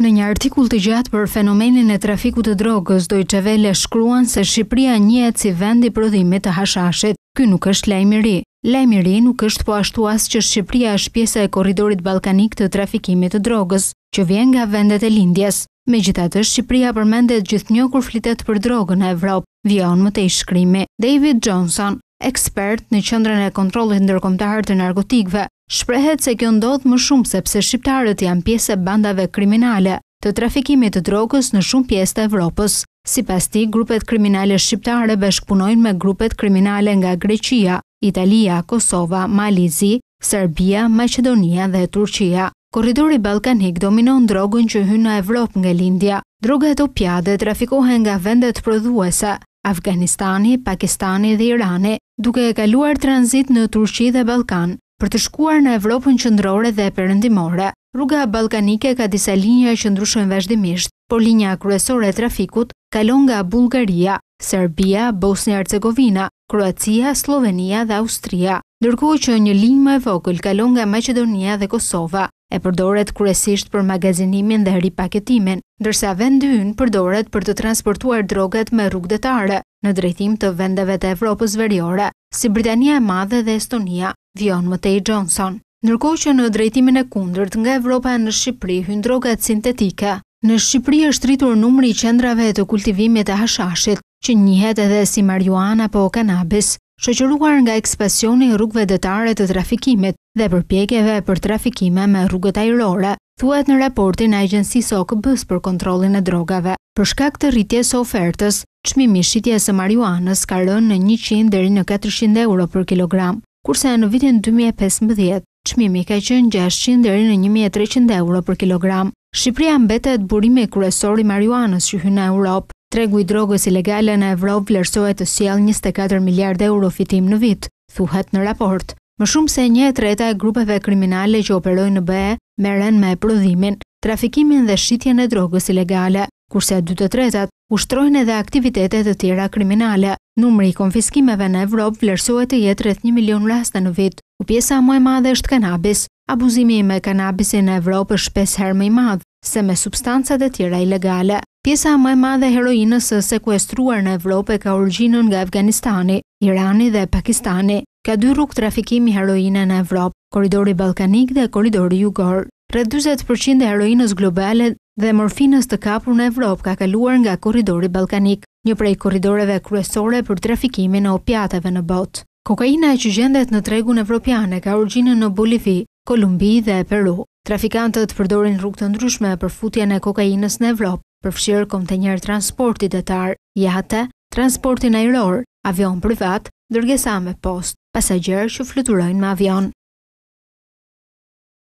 Në një artikull të gjatë për fenomenin e trafikut të drogës, Deutsche Welle shkruan se Shqipëria njehet si vendi i prodhimit të hashashit. Ky nuk është lajm i ri. Lajmi i ri nuk është po ashtu as që Shqipëria është pjesa e korridorit ballkanik të trafikimit të drogës, që vjen nga vendet e lindjes. Megjithatë, Shqipëria përmendet gjithnjë kur flitet për drogën në Evropë, vion më tej shkrimi. David Johnson, ekspert në Qendrën e Kontrollit Ndërkombëtar të Narkotikëve, Shprehet se kjo ndodhë më shumë sepse shqiptarët janë pjesë e bandave kriminale të trafikimit të drogës në shumë pjesë të Evropës. Si pas ti, grupet kriminale shqiptare bëshkëpunojnë me grupet kriminale nga Greqia, Italia, Kosova, Malizi, Serbia, Macedonia dhe Turqia. Korridori Balkanik dominon drogën që hynë në Evropë nga Lindja. Drogët o pjade trafikohen nga vendet prodhuese, Afganistani, Pakistani dhe Irani, duke e kaluar transit në Turqi dhe Balkan për të shkuar në Evropën qëndrore dhe përëndimore. Rruga Balkanike ka disa linja që ndryshojnë vazhdimisht, por linja kryesore e trafikut kalon nga Bullgaria, Serbia, Bosnia Hercegovina, Kroacia, Slovenia dhe Austria, ndërkohë që një linjë më e vogël kalon nga Macedonia dhe Kosova, e përdoret kryesisht për magazinimin dhe ripaketimin, ndërsa vendi ynë përdoret për të transportuar drogat me rrugë detare në drejtim të vendeve të Evropës Veriore, si Britania e Madhe dhe Estonia vion Mëtej Johnson. Nërko që në drejtimin e kundërt nga Evropa në Shqipëri hynë drogat sintetike, në Shqipëri është rritur numri i qendrave të kultivimit e hashashit, që njëhet edhe si marjuana po kanabis, shoqëruar nga ekspasioni rrugëve detare të trafikimit dhe përpjekjeve për trafikime me rrugët ajrore, thuet në raportin e agjensisë OKB-s për kontrollin e drogave. Për shkak të rritjes së ofertës, çmimi shitjes së marijuanës ka rënë në 100 deri në 400 euro për kilogram kurse në vitin 2015, qmimi ka qënë 600 dheri në 1300 euro për kilogram. Shqipria mbetet burime kërësori marijuanës që hynë në Europë. Tregu i drogës ilegale në Evropë vlerësohet të siel 24 miljard euro fitim në vit, thuhet në raport. Më shumë se një e treta e grupeve kriminale që operojnë në BE, meren me prodhimin, trafikimin dhe shqitjen e drogës ilegale kurse dy të tretat ushtrojnë edhe aktivitetet e tjera kriminale. Numri i konfiskimeve në Evropë vlerësohet të jetë rreth 1 milion raste në vit. U pjesa më e madhe është kanabis. Abuzimi me kanabisin në Evropë është pesë herë më i madh se me substancat e tjera ilegale. Pjesa më e madhe e heroinës së sekuestruar në Evropë ka origjinën nga Afganistani, Irani dhe Pakistani. Ka dy rrugë trafikimi heroine në Evropë, korridori ballkanik dhe korridori jugor. Rreth 40% e heroinës globale dhe morfinës të kapur në Evropë ka kaluar nga koridori balkanik, një prej koridoreve kryesore për trafikimin e opiateve në botë. Kokaina e që gjendet në tregun evropiane ka origjinën në Bolivi, Kolumbi dhe Peru. Trafikantët përdorin rrugë të ndryshme për futjen e kokainës në Evropë, përfshirë kontenjer transporti detar, jate, transportin aeror, avion privat, dërgesa me post, pasajerë që fluturojnë me avion.